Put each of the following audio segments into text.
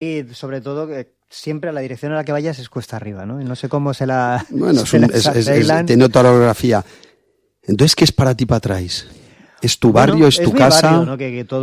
Y sobre todo que eh, siempre la dirección a la que vayas es cuesta arriba, ¿no? No sé cómo se la. Bueno, es, la es, Entonces, ¿qué es para ti para atrás? es tu barrio, es tu casa.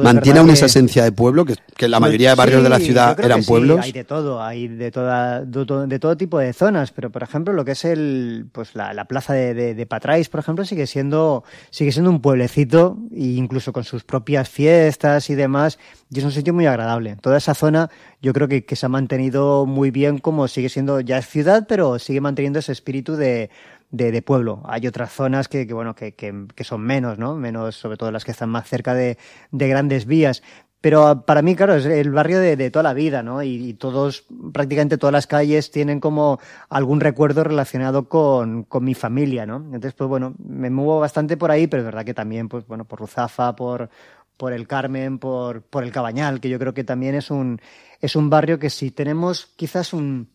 mantiene una esa esencia de pueblo, que, la mayoría de barrios de la ciudad eran pueblos. Hay de todo, hay de, toda, de, todo, tipo de zonas, pero por ejemplo, lo que es el, pues la, plaza de, de, Patrais, por ejemplo, sigue siendo, sigue siendo un pueblecito, e incluso con sus propias fiestas y demás, y es un sitio muy agradable. Toda esa zona, yo creo que, que se ha mantenido muy bien, como sigue siendo, ya es ciudad, pero sigue manteniendo ese espíritu de de, pueblo. Hay otras zonas que, bueno, que, son menos, ¿no? Menos, sobre todo las que están más cerca de, grandes vías. Pero ah, para mí, claro, es el barrio de, toda la vida, ¿no? Y, todos, prácticamente todas las calles tienen como algún recuerdo relacionado con, mi familia, ¿no? Entonces, pues bueno, me muevo bastante por ahí, pero es verdad que también, pues bueno, por Ruzafa, por, por el Carmen, por, por el Cabañal, que yo creo que también es un, es un barrio que si tenemos quizás un,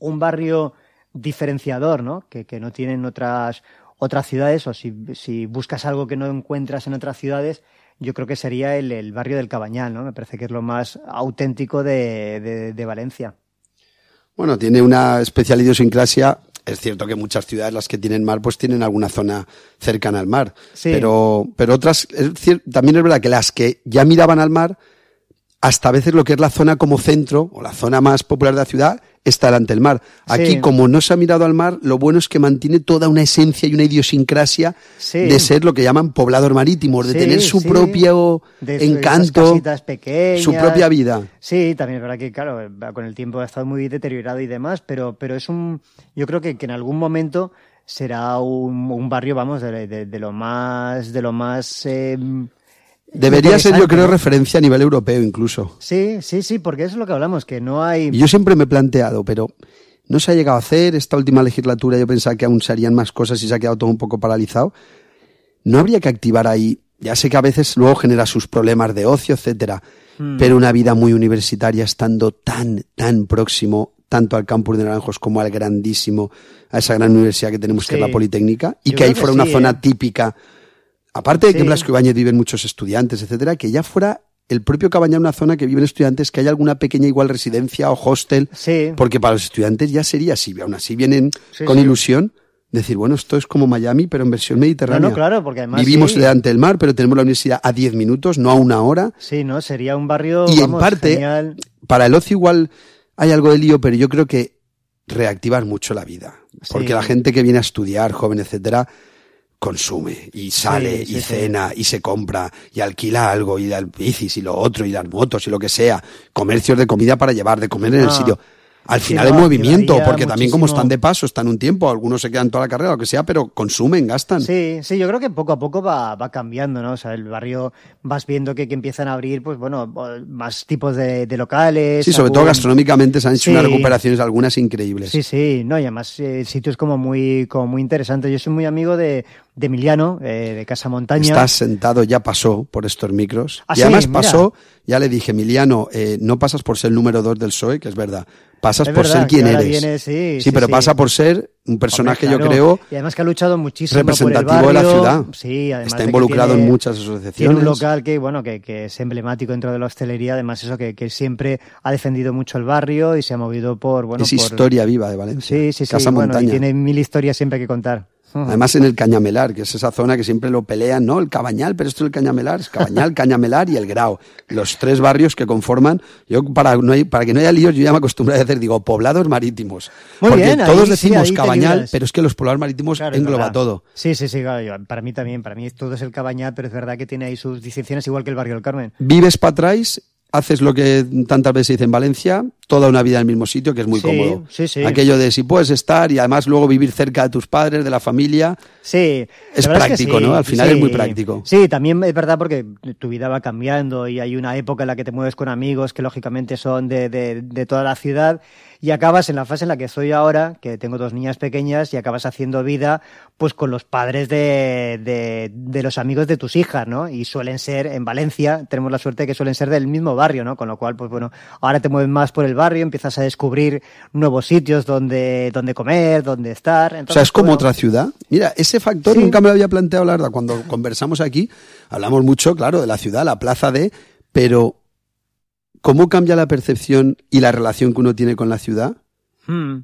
un barrio diferenciador, ¿no? Que, no tienen otras, otras ciudades, o si, si, buscas algo que no encuentras en otras ciudades, yo creo que sería el, el barrio del Cabañal, ¿no? Me parece que es lo más auténtico de, de, Valencia. Bueno, tiene una especial idiosincrasia es cierto que muchas ciudades, las que tienen mar, pues tienen alguna zona cercana al mar. Pero, pero otras, también es verdad que las que ya miraban al mar, hasta a veces lo que es la zona como centro o la zona más popular de la ciudad está delante del mar. Aquí, como no se ha mirado al mar, lo bueno es que mantiene toda una esencia y una idiosincrasia de ser lo que llaman poblador marítimo, de tener su propio encanto, su propia vida. Sí, también es verdad que, claro, con el tiempo ha estado muy deteriorado y demás, pero, pero es un. Yo creo que, en algún momento será un, barrio, vamos, de, lo más. De lo más em, Debería ser, yo creo, referencia a nivel europeo incluso. Sí, sí, sí, porque eso es lo que hablamos, que no hay... Yo siempre me he planteado, pero no se ha llegado a hacer. Esta última legislatura yo pensaba que aún se harían más cosas y se ha quedado todo un poco paralizado. ¿No habría que activar ahí? Ya sé que a veces luego genera sus problemas de ocio, etcétera, hmm. pero una vida muy universitaria estando tan, tan próximo tanto al campus de Naranjos como al grandísimo, a esa gran universidad que tenemos que es la Politécnica, y que ahí fuera una zona ¿eh? típica Aparte de que Blasco Ibáñez viven muchos estudiantes, etcétera, que ya fuera el propio Cabaña una zona que viven estudiantes, que haya alguna pequeña igual residencia o hostel, sí. porque para los estudiantes ya sería así, aún así vienen con ilusión. Decir, bueno, esto es como Miami, pero en versión mediterránea. No, claro, porque además. Vivimos delante del mar, pero tenemos la universidad a 10 minutos, no a una hora. Sí, ¿no? Sería un barrio. Y en parte, para el ocio igual hay algo de lío, pero yo creo que reactivar mucho la vida. Porque la gente que viene a estudiar, joven, etcétera, consume y sale y cena y se compra y alquila algo y da bicis y lo otro y las motos y lo que sea. Comercios de comida para llevar, de comer en el ah. sitio al final de movimiento, porque también como están de paso, están un tiempo, algunos se quedan toda la carrera, lo que sea, pero consumen, gastan. Sí, sí, yo creo que poco a poco va, cambiando, ¿no? O sea, el barrio vas viendo que, empiezan a abrir, pues bueno, más tipos de, locales. Sí, sobre todo gastronómicamente se han hecho unas recuperaciones algunas increíbles. Sí, sí, no, y además eh, sitios como muy, como muy interesantes. Yo soy muy amigo de, Emiliano, eh, de Casa Montaña. Estás sentado, ya pasó por estos micros. Ah, y además pasó, ya le dije, Emiliano, eh, no pasas por ser el número dos del PSOE, que es verdad pasas por ser quien eres. sí, pero pasa por ser un personaje, yo creo. Y además que ha luchado muchísimo. Representativo de la ciudad. Sí, Está involucrado en muchas asociaciones. Tiene un local que, bueno, que, es emblemático dentro de la hostelería. Además, eso que, siempre ha defendido mucho el barrio y se ha movido por. Bueno, es historia viva de Valencia. Sí, sí, sí. Casa Montaña. tiene mil historias siempre que contar. Además en el Cañamelar, que es esa zona que siempre lo pelean, ¿no? El Cabañal, pero esto es el Cañamelar, es Cabañal, Cañamelar y el Grau. Los tres barrios que conforman, yo para, no que no haya líos, yo ya me acostumbré a decir, digo, poblados marítimos. porque todos decimos Cabañal, pero es que los poblados marítimos engloba todo. Sí, sí, sí, para mí también, para mí todo es el Cabañal, pero es verdad que tiene ahí sus distinciones igual que el barrio del Carmen. Vives para atrás haces lo que tantas veces se dice en Valencia, toda una vida en el mismo sitio, que es muy cómodo. Aquello de si puedes estar y además luego vivir cerca de tus padres, de la familia. Sí. Es práctico, ¿no? Al final es muy práctico. Sí, también es verdad porque tu vida va cambiando y hay una época en la que te mueves con amigos que lógicamente son de, de, toda la ciudad y acabas en la fase en la que estoy ahora, que tengo dos niñas pequeñas y acabas haciendo vida pues con los padres de, de, de, los amigos de tus hijas, ¿no? Y suelen ser en Valencia, tenemos la suerte de que suelen ser del mismo barrio, ¿no? Con lo cual, pues bueno, ahora te mueves más por el barrio, empiezas a descubrir nuevos sitios donde, donde comer, donde estar. Entonces, o sea, es como otra ciudad. Mira, ese factor nunca me lo había planteado, la verdad. Cuando conversamos aquí, hablamos mucho, claro, de la ciudad, la plaza de, pero ¿cómo cambia la percepción y la relación que uno tiene con la ciudad? Hmm.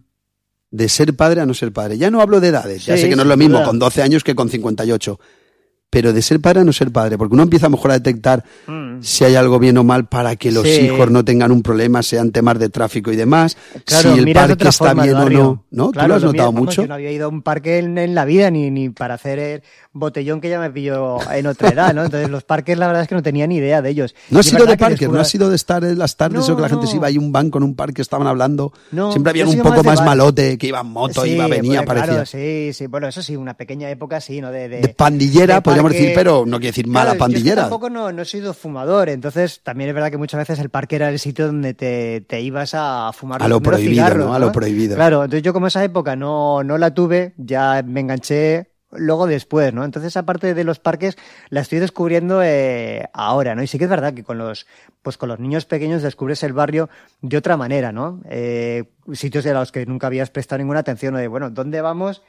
De ser padre a no ser padre. Ya no hablo de edades, ya sé que no es lo mismo con 12 años que con 58 pero de ser padre a no ser padre, porque uno empieza mejor a detectar mm. si hay algo bien o mal para que los hijos no tengan un problema, sean temas de tráfico y demás, si el parque está bien o no, ¿no? Claro, ¿Tú lo has notado mucho? Yo no había ido a un parque en, la vida, ni, ni, para hacer el botellón que ya me pilló en otra edad, Entonces los parques la verdad es que no tenía ni idea de ellos. No ha sido de parques, no ha sido de estar en las tardes o que la gente se iba a un banco en un parque, estaban hablando, siempre había un poco más, malote, que iba en moto, iba, venía, pues, Claro, sí, sí, bueno, eso sí, una pequeña época sí, ¿no? De, pandillera, de pandillera pero no quiere decir mala pandillera. Yo tampoco no, he sido fumador, entonces también es verdad que muchas veces el parque era el sitio donde te, ibas a fumar. A lo prohibido, ¿no? A lo prohibido. Claro, entonces yo como esa época no, no la tuve, ya me enganché luego después, ¿no? Entonces, aparte de los parques, la estoy descubriendo eh, ahora, ¿no? Y sí que es verdad que con los, pues con los niños pequeños descubres el barrio de otra manera, ¿no? Eh, sitios de los que nunca habías prestado ninguna atención, o de, bueno, ¿dónde vamos?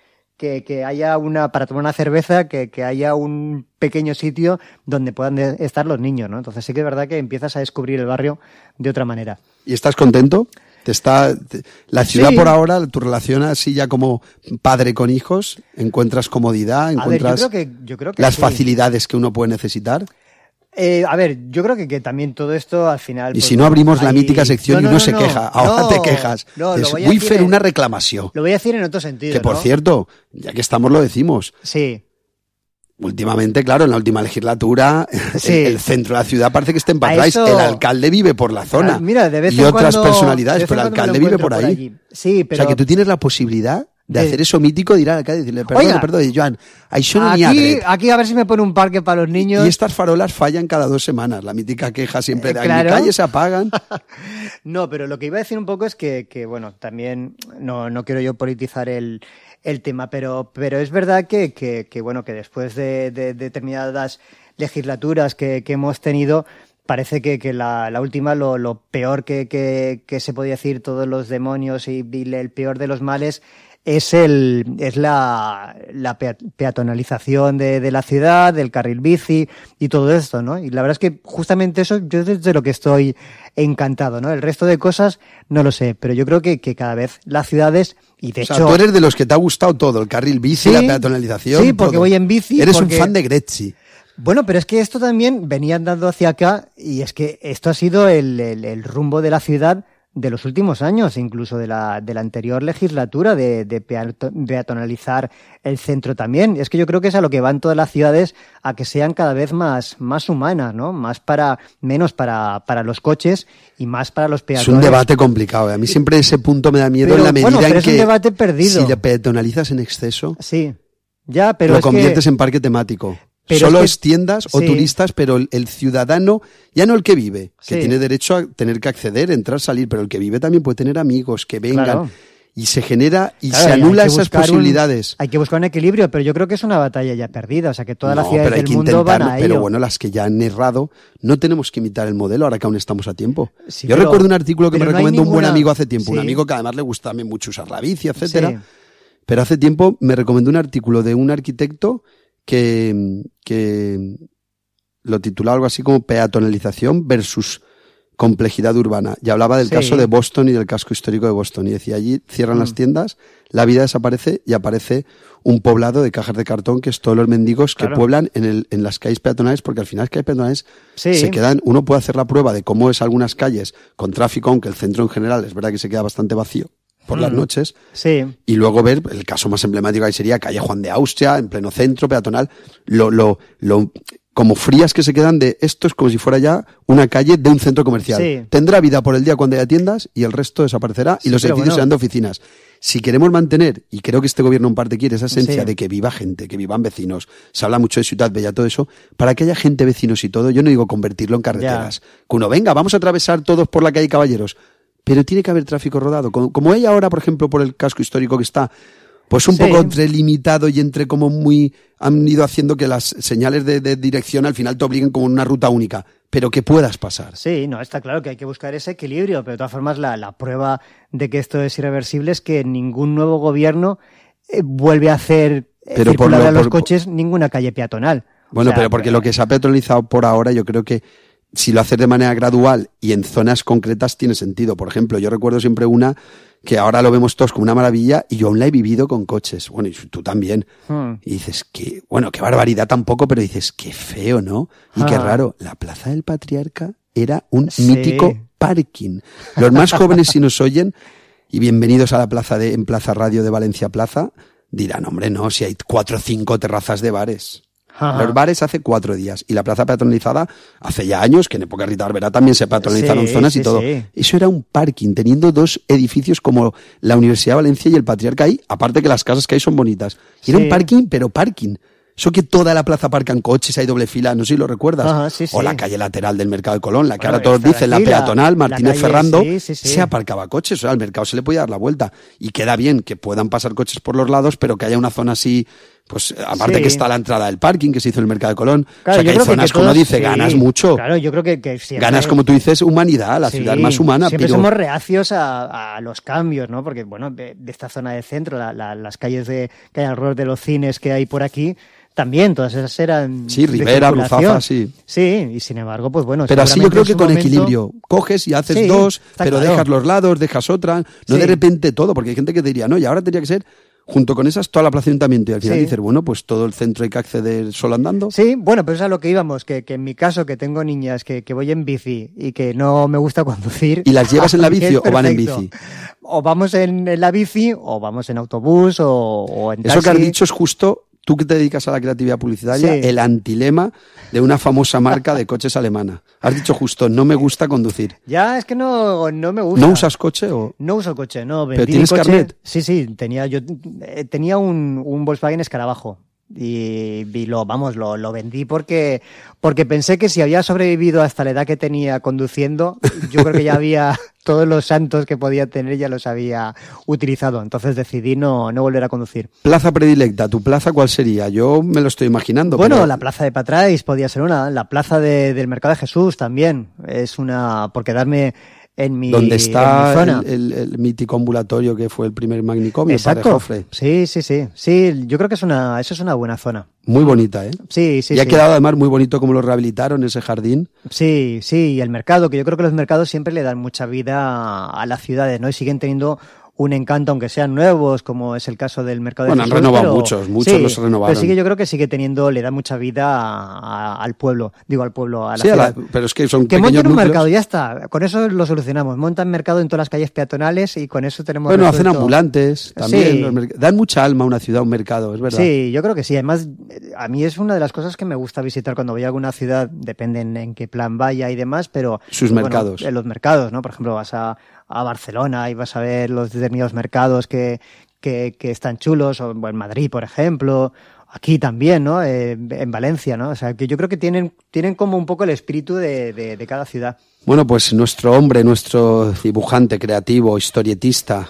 que, haya una, para tomar una cerveza, que, haya un pequeño sitio donde puedan estar los niños, ¿no? Entonces sí que es verdad que empiezas a descubrir el barrio de otra manera. ¿Y estás contento? Te está, la ciudad por ahora, tu relación así ya como padre con hijos, encuentras comodidad, encuentras las facilidades que uno puede necesitar. Eh, a ver, yo creo que, también todo esto al final. y pues si no abrimos la mítica sección y uno se queja, ahora te quejas. es muy una reclamación. Lo voy a decir en otro sentido. Que por cierto, ya que estamos, lo decimos. Sí. Últimamente, claro, en la última legislatura, el, centro de la ciudad parece que está en Paradise. El alcalde vive por la zona. Mira, de vez y otras personalidades, pero el alcalde vive por, ahí. Sí, pero... O sea, que tú tienes la posibilidad de hacer eso mítico, dirá ir y decirle, perdón, perdón, Joan, aquí, aquí a ver si me pone un parque para los niños. Y estas farolas fallan cada dos semanas, la mítica queja siempre eh, de eh, claro. calle se apagan. no, pero lo que iba a decir un poco es que, bueno, también no, no quiero yo politizar el, tema, pero, pero es verdad que, bueno, que después de, determinadas legislaturas que, hemos tenido, parece que, la, última, lo, peor que, se podía decir, todos los demonios y, y el peor de los males es, el, es la, la peatonalización de, de, la ciudad, del carril bici y todo esto, ¿no? Y la verdad es que justamente eso yo desde lo que estoy encantado, ¿no? El resto de cosas no lo sé, pero yo creo que, que cada vez las ciudades y de o tú eres de los que te ha gustado todo, el carril bici, la peatonalización. Sí, porque voy en bici. Eres un fan de Gretzi. Bueno, pero es que esto también venía andando hacia acá y es que esto ha sido el, el, el rumbo de la ciudad de los últimos años, incluso de la, de la anterior legislatura, de, de peatonalizar el centro también. Es que yo creo que es a lo que van todas las ciudades, a que sean cada vez más, más humanas, ¿no? Más para, menos para, para los coches y más para los peatones. Es un debate complicado. ¿eh? A mí siempre ese punto me da miedo en la medida en que. un debate perdido. Si le peatonalizas en exceso. Sí. Ya, pero. Lo conviertes en parque temático. Solo es, pues, tiendas o turistas, pero el, ciudadano, ya no el que vive, que tiene derecho a tener que acceder, entrar, salir, pero el que vive también puede tener amigos que vengan. Y se genera y se anula esas posibilidades. hay que buscar un equilibrio, pero yo creo que es una batalla ya perdida. O sea, que todas las ciudades del mundo van a Pero bueno, las que ya han errado, no tenemos que imitar el modelo ahora que aún estamos a tiempo. yo recuerdo un artículo que me recomendó un buen amigo hace tiempo, un amigo que además le gusta mucho usar la bici, etcétera. Pero hace tiempo me recomendó un artículo de un arquitecto que, que lo titulaba algo así como peatonalización versus complejidad urbana. Y hablaba del caso de Boston y del casco histórico de Boston. Y decía, allí cierran las mm. tiendas, la vida desaparece y aparece un poblado de cajas de cartón que es todos los mendigos que pueblan en, las calles peatonales, porque al final las calles peatonales se quedan, uno puede hacer la prueba de cómo es algunas calles con tráfico, aunque el centro en general es verdad que se queda bastante vacío por las mm. noches. Y luego ver, el caso más emblemático ahí sería calle Juan de Austria, en pleno centro, peatonal, lo, lo, lo, como frías que se quedan de esto es como si fuera ya una calle de un centro comercial. Tendrá vida por el día cuando haya tiendas y el resto desaparecerá y los edificios serán de oficinas. Si queremos mantener, y creo que este gobierno en parte quiere esa esencia de que viva gente, que vivan vecinos, se habla mucho de ciudad bella, todo eso, para que haya gente, vecinos y todo, yo no digo convertirlo en carreteras. Que uno venga, vamos a atravesar todos por la calle Caballeros pero tiene que haber tráfico rodado. Como, hay ahora, por ejemplo, por el casco histórico que está, pues un poco entre limitado y entre como muy. han ido haciendo que las señales de, dirección al final te obliguen como una ruta única pero que puedas pasar. Sí, no, está claro que hay que buscar ese equilibrio, pero de todas formas la, prueba de que esto es irreversible es que ningún nuevo gobierno eh, vuelve a hacer eh, pero circular a los coches ninguna calle peatonal. Bueno, pero porque eh, lo que se ha petrolizado por ahora yo creo que si lo haces de manera gradual y en zonas concretas tiene sentido. Por ejemplo, yo recuerdo siempre una que ahora lo vemos todos como una maravilla y yo aún la he vivido con coches. Bueno, y tú también. Hmm. Y dices que, bueno, qué barbaridad tampoco, pero dices qué feo, ¿no? Y qué ah. raro. La Plaza del Patriarca era un mítico parking. Los más jóvenes, si nos oyen, y bienvenidos a la Plaza de, en Plaza Radio de Valencia Plaza, dirán, hombre, no, si hay cuatro o cinco terrazas de bares. Los bares hace cuatro días y la plaza patronizada hace ya años, que en época de Rita Barberá también se patronizaron zonas y todo. Eso era un parking, teniendo dos edificios como la Universidad de Valencia y el Patriarca ahí, aparte que las casas que hay son bonitas. era un parking, pero parking. Eso que toda la plaza aparcan coches, hay doble fila, no sé si lo recuerdas. O la calle lateral del Mercado de Colón, la que ahora todos dicen, la, peatonal, Martínez Ferrando, se aparcaba coches. O sea, al mercado se le podía dar la vuelta. Y queda bien que puedan pasar coches por los lados, pero que haya una zona así pues aparte que está la entrada del parking, que se hizo en el mercado de Colón, o sea que hay zonas que, dice, ganas mucho. Claro, yo creo que, que ganas como tú dices humanidad, la ciudad más humana. Siempre somos reacios a, los cambios, ¿no? Porque bueno, de, esta zona de centro, las calles de que hay alrededor de los cines que hay por aquí, también todas esas eran sí Rivera Ruzafa sí sí y sin embargo pues bueno pero así yo creo que con equilibrio coges y haces dos pero dejas los lados dejas otra no de repente todo porque hay gente que diría no y ahora tendría que ser junto con esas toda la aplazamiento. y Al final dices, bueno, pues todo el centro hay que acceder solo andando. Sí, bueno, pero eso es a lo que íbamos, que, que en mi caso, que tengo niñas, que, que, voy en bici y que no me gusta conducir. ¿Y las llevas en la bici o van en bici? O vamos en, la bici, o vamos en autobús, o, o en taxi. Eso que has dicho es justo tú que te dedicas a la creatividad publicitaria, el antilema de una famosa marca de coches alemana. Has dicho justo, no me gusta conducir. Ya, es que no, no me gusta. ¿No usas coche o...? No uso coche, no. ¿Pero tienes carnet? Sí, sí, tenía, yo, eh, tenía un, un Volkswagen Escarabajo y, lo, vamos, lo, vendí porque, porque pensé que si había sobrevivido hasta la edad que tenía conduciendo, yo creo que ya había todos los santos que podía tener, ya los había utilizado. Entonces decidí no, volver a conducir. Plaza predilecta, ¿tu plaza cuál sería? Yo me lo estoy imaginando. Bueno, la plaza de Patrais podía ser una, la plaza del Mercado de Jesús también. Es una, porque darme en mi, donde está El, el, mítico ambulatorio que fue el primer magnicomio Exacto. para Sí, sí, sí. Sí, yo creo que es una, eso es una buena zona. Muy bonita, ¿eh? Sí, sí. Y ha quedado además muy bonito como lo rehabilitaron ese jardín. Sí, sí, y el mercado, que yo creo que los mercados siempre le dan mucha vida a las ciudades, ¿no? Y siguen teniendo un encanto, aunque sean nuevos, como es el caso del mercado bueno, de Bueno, han renovado muchos, muchos los renovaron. Pero sí que yo creo que sigue teniendo, le da mucha vida al pueblo, digo al pueblo, a la ciudad. pero es que son Que monten un mercado, ya está, con eso lo solucionamos. Montan mercado en todas las calles peatonales y con eso tenemos... Bueno, hacen ambulantes también, dan mucha alma a una ciudad, un mercado, es verdad. Sí, yo creo que sí. Además, a mí es una de las cosas que me gusta visitar cuando voy a alguna ciudad, depende en, qué plan vaya y demás, pero... Sus pues, mercados. En los mercados, ¿no? Por ejemplo, vas a, a Barcelona y vas a ver los determinados mercados que, están chulos, o en Madrid, por ejemplo, aquí también, ¿no? Eh, en Valencia, ¿no? O sea, que yo creo que tienen, tienen como un poco el espíritu de, de cada ciudad. Bueno, pues nuestro hombre, nuestro dibujante creativo, historietista,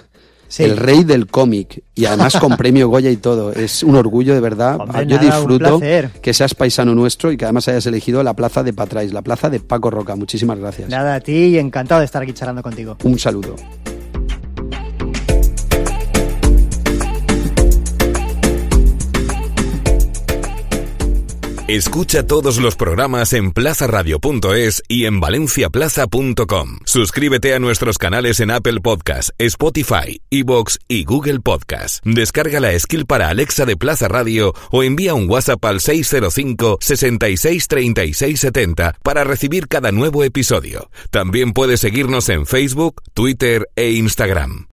el rey del cómic y además con premio Goya y todo. Es un orgullo de verdad. Yo disfruto que seas paisano nuestro y que además hayas elegido la plaza de Patrais, la plaza de Paco Roca. Muchísimas gracias. Nada, a ti y encantado de estar aquí charlando contigo. Un saludo. Escucha todos los programas en plazaradio.es y en valenciaplaza.com. Suscríbete a nuestros canales en Apple Podcast, Spotify, Evox y Google Podcast. Descarga la skill para Alexa de Plaza Radio o envía un WhatsApp al 605 663670 para recibir cada nuevo episodio. También puedes seguirnos en Facebook, Twitter e Instagram.